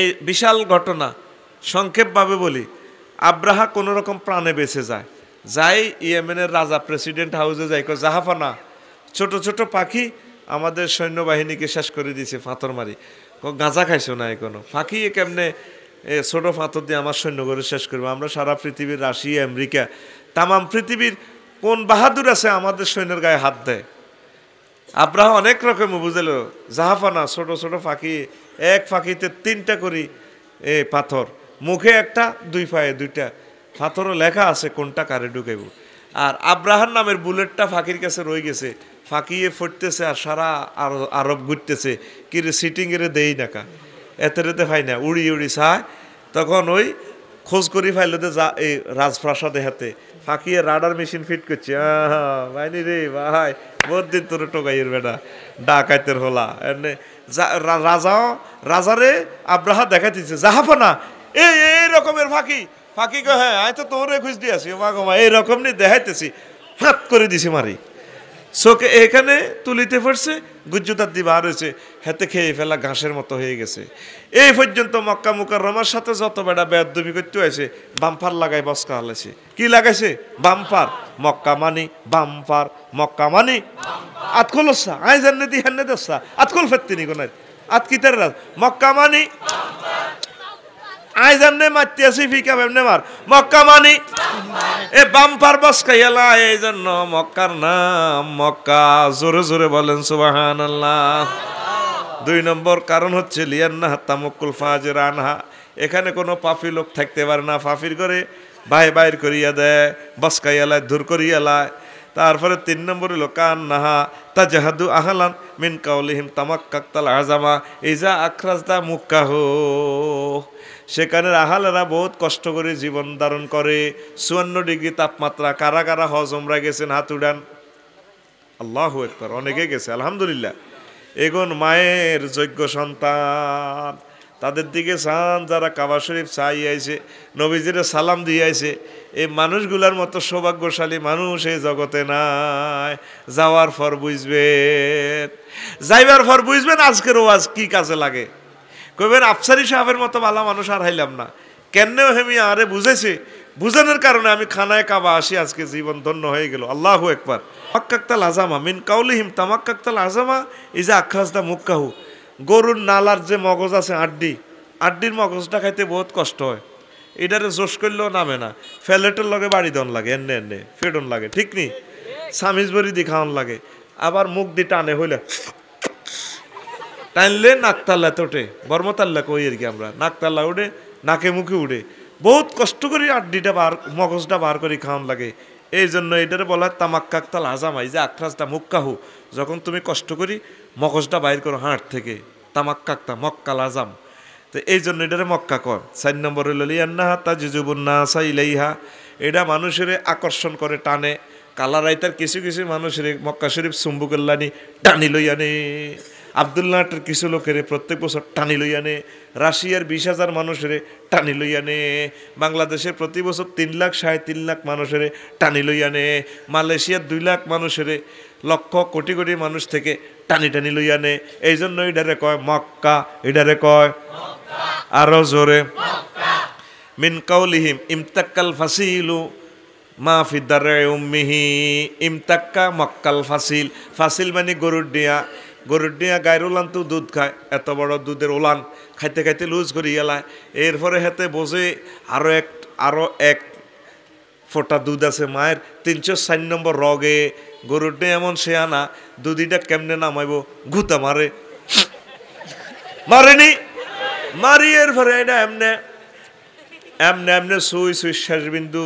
এই বিশাল ঘটনা সংক্ষেপভাবে বলি আব্রাহা কোনো রকম প্রাণে বেঁচে যায় যাই ইয়েমেনের রাজা প্রেসিডেন্ট হাউসে যাই জাহাফানা ছোট ছোট পাখি আমাদের সৈন্যবাহিনীকে শেষ করে দিয়েছে ফাঁথর মারি গাঁজা খাইছো না এখনো পাখি কেমনে এ ছোট ফাঁথর দিয়ে আমার সৈন্যগরে শেষ করবো আমরা সারা পৃথিবীর রাশিয়া আমেরিকা তামাম পৃথিবীর কোন বাহাদুর আছে আমাদের সৈন্যের গায়ে হাত দেয় আব্রাহ অনেক রকম বুঝেল জাহাফানা ছোট ছোট ফাঁকি এক ফাঁকিতে তিনটা করি এ পাথর মুখে একটা দুই পায়ে দুইটা পাথরও লেখা আছে কোনটা কারে ঢুকাইব আর আব্রাহান নামের বুলেটটা ফাঁকির কাছে রয়ে গেছে ফাঁকিয়ে ফুটতেছে আর সারা আরব ঘুরতেছে কিরে এর দেই নাকা এতে রেতে ভাই না উড়ি উড়ি সায় তখন ওই খোঁজ করি ফাইল যা এই রাজপ্রাসাদে হাতে ফাঁকিয়ে রাডার মেশিন ফিট করছে ভাইনি রে ভাই দিন তোর টোকাইয়ের বেটা ডাকাইতের হোলা এনে রাজাও রাজারে আব্রাহা দেখাইতেছে না এই এই রকমের ফাঁকি ফাঁকি কে হ্যাঁ আমি তো তোরে খুঁজ দিয়ে আসি মা গো মা এই রকম নিয়ে দেখাইতেছি ফাঁক করে দিছি মারি চোখে এখানে তুলিতে পড়ছে গুজ্জুতার দিবা হারেছে হেতে খেয়ে ফেলা ঘাসের মতো হয়ে গেছে এই পর্যন্ত মক্কা মুকার রমার সাথে যত বেড়া বেদবি করতে হয়েছে বাম্পার লাগাই বসকা হালেছে কি লাগাইছে বাম্পার মক্কা মানি বাম্পার মক্কা মানি আতকল হসা আই জান্নে দি হান্নে দসা আতকল ফেত্তিনি কোনায় আতকিতার রাজ মক্কা মানি আই জান্নে মারতে আসি ফিকা বেমনে মার মক্কা মানি এ বাম্পার বসকাইয়ালা এই জন্য মক্কার নাম মক্কা জোরে জোরে বলেন সুবাহান আল্লাহ দুই নম্বর কারণ হচ্ছে লিয়ান্না তামকুল ফাজের আনহা এখানে কোনো পাফি লোক থাকতে পারে না পাফির করে বাই বাইর করিয়া দেয় বসকাইয়ালায় দূর করিয়ালায় তারপরে তিন নম্বরে হলো কান নাহা তা জাহাদু আহলান মিন কাউলিহিম তামাক কাকতাল আজামা ইজা আখরাজদা মুক্কাহ সেখানের আহালেরা বহুত কষ্ট করে জীবন ধারণ করে চুয়ান্ন ডিগ্রি তাপমাত্রা কারা কারা হজমরা গেছেন হাত উড়ান আল্লাহ একবার অনেকে গেছে আলহামদুলিল্লাহ এগুন মায়ের যোগ্য সন্তান তাদের দিকে চান যারা কাবা শরীফ চাই আইছে নবীজিরে সালাম দিয়ে আইছে এই মানুষগুলার মতো সৌভাগ্যশালী মানুষ এই জগতে নাই যাওয়ার পর বুঝবেন যাইবার পর বুঝবেন আজকের ওয়াজ কি কাজে লাগে কইবেন আফসারি সাহেবের মতো ভালো মানুষ আর হাইলাম না কেন হেমি আরে বুঝেছি বুঝানোর কারণে আমি খানায় কাবা আসি আজকে জীবন ধন্য হয়ে গেল আল্লাহ একবার তামাক্কাক্তাল আজামা মিন কাউলিহিম তামাক্কাক্তাল আজামা যে আখ্রাজদা মুক্কাহু গরুর নালার যে মগজ আছে আড্ডি আড্ডির মগজটা খাইতে বহুত কষ্ট হয় এটারে জোশ করলেও নামে না ফ্যালেটের লগে বাড়ি দন লাগে এনে এনে ফেডন লাগে ঠিক নি সামিজ বড়ি দি খাওয়ান লাগে আবার মুখ দি টানে হইলে টানলে নাকতাল্লা তোটে বর্মতাল্লা কই আর কি আমরা নাকতাল্লা উঠে নাকে মুখে উঠে বহুত কষ্ট করে আড্ডিটা বার মগজটা বার করে খাওয়ান লাগে এই জন্য এটার বলা তামাক কাকতাল আজামাই যে আখরাজটা মুক্কাহু যখন তুমি কষ্ট করি মগজটা বাইর করো হাঁট থেকে তামাক কাকতা মক্কা লাজাম তো এই জন্য এটারে মক্কা কর চার নম্বরে না তাজিজুবুন্নাসা ইলাইহা এটা মানুষের আকর্ষণ করে টানে কালারাইতার কিছু কিছু মানুষের মক্কা শরীফ সুম্বুকল্লানি টানি লইয়ানি আবদুল্লাহটের কিছু লোকের প্রত্যেক বছর টানি লইয়া নে রাশিয়ার বিশ হাজার মানুষের টানি লইয়া নে বাংলাদেশে প্রতি বছর তিন লাখ সাড়ে তিন লাখ মানুষের টানি লইয়া নে মালয়েশিয়ার দুই লাখ মানুষের লক্ষ কোটি কোটি মানুষ থেকে টানি টানি লইয়া নে এই জন্য এডারে কয় মক্কা এডারে কয় আরো জোরে মিনকাউলিহিম কাউলিহিম ইমতাক্কাল ফাসিলু মা ফিদারে উম্মিহি ইমতাক্কা মক্কাল ফাসিল ফাসিল মানে গরুর ডিয়া গরুর নিয়ে গায়ের উলান তো দুধ খায় এত বড় দুধের ওলান খাইতে খাইতে লুজ করি এলায় এরপরে হাতে বসে আরও এক আরও এক ফোটা দুধ আছে মায়ের তিনশো ষাট নম্বর রগে নিয়ে এমন সে আনা দুধিটা কেমনে নামাইব গুতা মারে মারেনি মারি এর ফলে এটা এমনে এমনে এমনে সুই সুই শেষ বিন্দু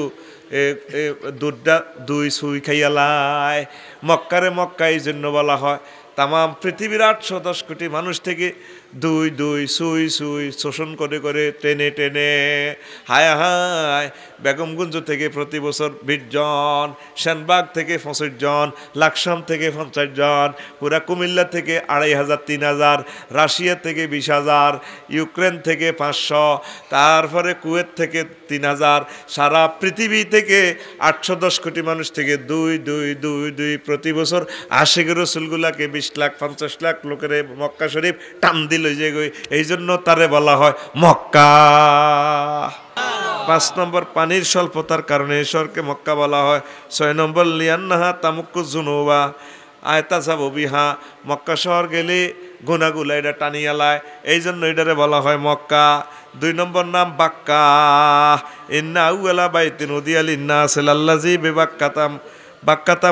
দুধটা দুই সুই খাইয়া লায় মক্কারে মক্কা এই জন্য বলা হয় তাম পৃথিবীর আটশো দশ কোটি মানুষ থেকে দুই দুই সুই সুই শোষণ করে করে টেনে টেনে হায় হায় বেগমগঞ্জ থেকে প্রতি বছর বিশ জন সেনবাগ থেকে পঁচিশ জন লাকসাম থেকে পঞ্চাশ জন পুরা কুমিল্লা থেকে আড়াই হাজার তিন হাজার রাশিয়া থেকে বিশ হাজার ইউক্রেন থেকে পাঁচশো তারপরে কুয়েত থেকে তিন হাজার সারা পৃথিবী থেকে আটশো দশ কোটি মানুষ থেকে দুই দুই দুই দুই প্রতি বছর আশিক রসুলগুলাকে বিশ লাখ পঞ্চাশ লাখ লোকের মক্কা শরীফ টান দিল লই গই এই জন্য তারে বলা হয় মক্কা পাঁচ নম্বর পানির স্বল্পতার কারণে এই মক্কা বলা হয় ছয় নম্বর লিয়ান্নাহা তামুক্কু জুনুবা আয়তা সাবু বিহা মক্কা শহর গেলে গুনাগুলা এটা লায় এই জন্য এটারে বলা হয় মক্কা দুই নম্বর নাম বাক্কা ইন্না উলা বাইতিন উদিয়াল ইন্না বাক্কাতাম বেবাক্কাতাম বাক্কাতা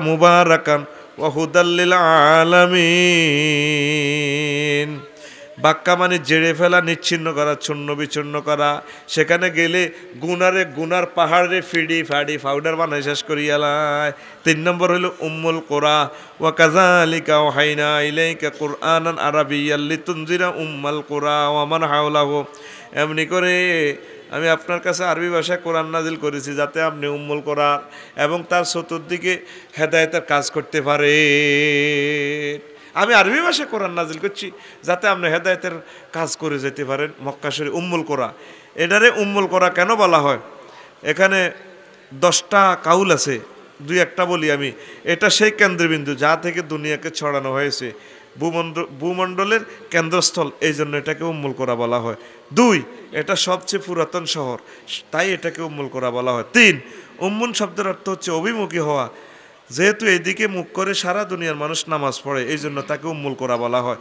ও হুদাল্লিল আলামিন বাক্কা মানে জেড়ে ফেলা নিচ্ছিন্ন করা ছন্ন বিচ্ছিন্ন করা সেখানে গেলে গুনারে গুনার পাহাড়ে ফিডি ফাডি ফাউডার বানাই শেষ এলায় তিন নম্বর হইল উম্মুল কোরা ও কাজা ও হাইনা ইলাইকা কোরআন আরবি আল্লি তুঞ্জিরা উম্মাল কোরা ও আমার হো এমনি করে আমি আপনার কাছে আরবি ভাষায় কোরআন নাজিল করেছি যাতে আপনি উম্মুল কোরআন এবং তার চতুর্দিকে হেদায়তের কাজ করতে পারে আমি আরবি ভাষায় কোরআন নাজিল করছি যাতে আপনি হেদায়তের কাজ করে যেতে পারেন মক্কাশরি উম্মুল করা এটারে উম্মুল করা কেন বলা হয় এখানে দশটা কাউল আছে দুই একটা বলি আমি এটা সেই কেন্দ্রবিন্দু যা থেকে দুনিয়াকে ছড়ানো হয়েছে ভূমণ্ডল ভূমণ্ডলের কেন্দ্রস্থল এই জন্য এটাকে উম্মুল করা বলা হয় দুই এটা সবচেয়ে পুরাতন শহর তাই এটাকে উম্মুল করা বলা হয় তিন উম্মুন শব্দের অর্থ হচ্ছে অভিমুখী হওয়া যেহেতু এদিকে মুখ করে সারা দুনিয়ার মানুষ নামাজ পড়ে এই জন্য তাকে উম্মুল করা বলা হয়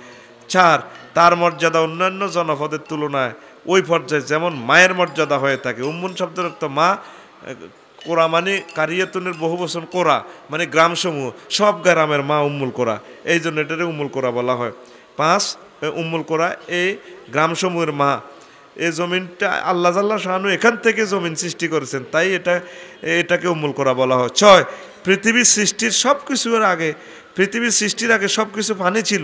চার তার মর্যাদা অন্যান্য জনপদের তুলনায় ওই পর্যায়ে যেমন মায়ের মর্যাদা হয়ে থাকে উম্মুন শব্দের অর্থ মা কোরা মানে কারিয়াতুনের বহু বছর কোরা মানে গ্রামসমূহ সব গ্রামের মা উম্মুল কোরা এই জন্য এটারে উম্মুল কোরা বলা হয় পাঁচ উম্মুল কোরা এই গ্রামসমূহের মা এই জমিনটা আল্লাহ জাল্লাহ শাহানু এখান থেকে জমিন সৃষ্টি করেছেন তাই এটা এটাকে উম্মুল করা বলা হয় ছয় পৃথিবী সৃষ্টির সব কিছুর আগে পৃথিবীর সৃষ্টির আগে সব কিছু পানি ছিল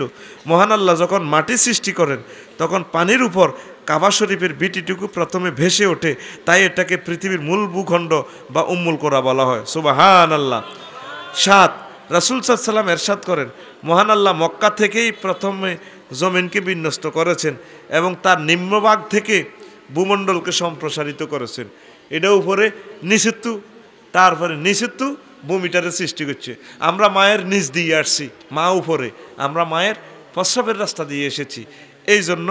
মহান আল্লাহ যখন মাটি সৃষ্টি করেন তখন পানির উপর কাবা শরীফের বিটিটুকু প্রথমে ভেসে ওঠে তাই এটাকে পৃথিবীর মূল ভূখণ্ড বা উম্মুল করা বলা হয় সুবাহান আল্লাহ সাত রাসুল সাল্লাম এরশাদ করেন মহান আল্লাহ মক্কা থেকেই প্রথমে জমিনকে বিন্যস্ত করেছেন এবং তার নিম্নভাগ থেকে ভূমণ্ডলকে সম্প্রসারিত করেছেন এটা উপরে নিষিদ্ধ তারপরে নিষিদ্ধ বমিটারের সৃষ্টি করছে আমরা মায়ের নিজ দিয়ে আসছি মা উপরে আমরা মায়ের প্রস্রাবের রাস্তা দিয়ে এসেছি এই জন্য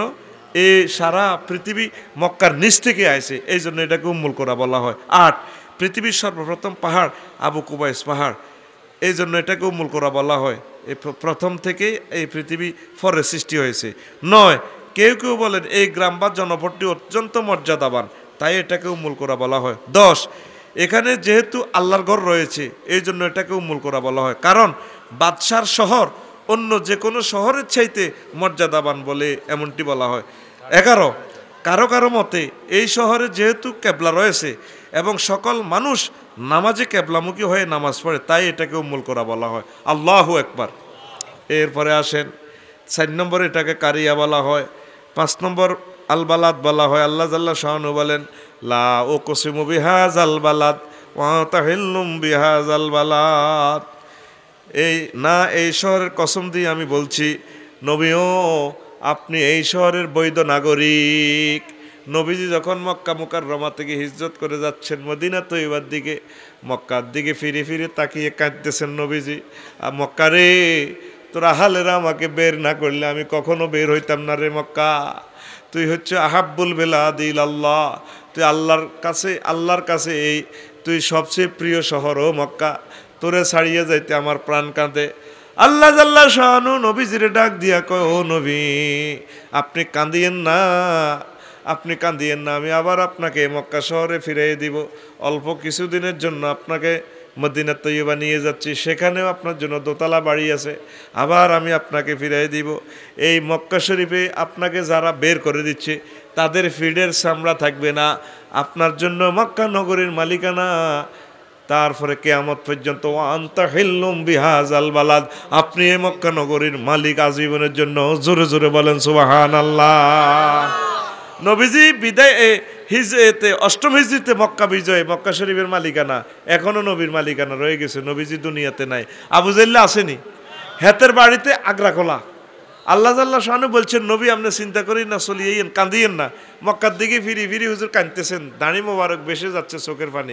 এ সারা পৃথিবী মক্কার নিচ থেকে আসে এই জন্য এটাকে উম্মুল করা বলা হয় আট পৃথিবীর সর্বপ্রথম পাহাড় আবু কুবাইস পাহাড় এই জন্য এটাকে উম্মুল করা বলা হয় এই প্রথম থেকেই এই পৃথিবী ফরে সৃষ্টি হয়েছে নয় কেউ কেউ বলেন এই গ্রাম বা জনপদটি অত্যন্ত মর্যাদাবান তাই এটাকে উম্মুল করা বলা হয় দশ এখানে যেহেতু আল্লাহর ঘর রয়েছে এই জন্য এটাকে উম্মুল করা বলা হয় কারণ বাদশার শহর অন্য যে কোনো শহরের চাইতে মর্যাদাবান বলে এমনটি বলা হয় এগারো কারো কারো মতে এই শহরে যেহেতু ক্যাবলা রয়েছে এবং সকল মানুষ নামাজে ক্যাবলামুখী হয়ে নামাজ পড়ে তাই এটাকে উম্মুল করা বলা হয় আল্লাহ একবার এরপরে আসেন চার নম্বর এটাকে কারিয়া বলা হয় পাঁচ নম্বর আলবালাত বলা হয় আল্লাহ জাল্লাহ শাহানু বলেন লা ও কসিমু বিহাজ আলবালাত ওয়াতাহিল্লুম বিহাজ আলবালাত এই না এই শহরের কসম দিয়ে আমি বলছি নবীও আপনি এই শহরের বৈধ নাগরিক নবীজি যখন মক্কা মুকার রমা থেকে হিজরত করে যাচ্ছেন মদিনা তৈবার দিকে মক্কার দিকে ফিরে ফিরে তাকিয়ে কাঁদতেছেন নবীজি আর মক্কা রে তোরা হালেরা আমাকে বের না করলে আমি কখনো বের হইতাম না রে মক্কা তুই হচ্ছে আহাব্বুল বেলা দিল আল্লাহ তুই আল্লাহর কাছে আল্লাহর কাছে এই তুই সবচেয়ে প্রিয় শহর ও মক্কা তোরে ছাড়িয়ে যাইতে আমার প্রাণ কাঁদে আল্লাহ জাল্লাহ শাহানু নবীজিরে ডাক দিয়া কয় ও নবী আপনি কাঁদিয়েন না আপনি কাঁদিয়েন না আমি আবার আপনাকে মক্কা শহরে ফিরিয়ে দিব অল্প কিছুদিনের জন্য আপনাকে মদিনা তৈবা নিয়ে যাচ্ছি সেখানেও আপনার জন্য দোতলা বাড়ি আছে আবার আমি আপনাকে ফিরিয়ে দিব এই মক্কা শরীফে আপনাকে যারা বের করে দিচ্ছে তাদের ফিডের সামরা থাকবে না আপনার জন্য মক্কা নগরীর মালিকানা তারপরে কেয়ামত পর্যন্ত আন্তা হেল্লুম বিহাজ আল বালাদ আপনি এই মক্কা নগরীর মালিক আজীবনের জন্য জোরে জোরে বলেন সুবাহান আল্লাহ নবীজি বিদায় হিজেতে অষ্টম হিজরিতে মক্কা বিজয় মক্কা শরীফের মালিকানা এখনও নবীর মালিকানা রয়ে গেছে নবীজি দুনিয়াতে নাই আবু জাল্লা আসেনি হেতের বাড়িতে আগ্রা খোলা আল্লাহ জাল্লা শাহানু বলছেন নবী আপনি চিন্তা করি না চলিয়েন কাঁদিয়েন না মক্কার দিকে ফিরি ফিরি হুজুর কাঁদতেছেন দাঁড়ি মোবারক বেসে যাচ্ছে চোখের পানি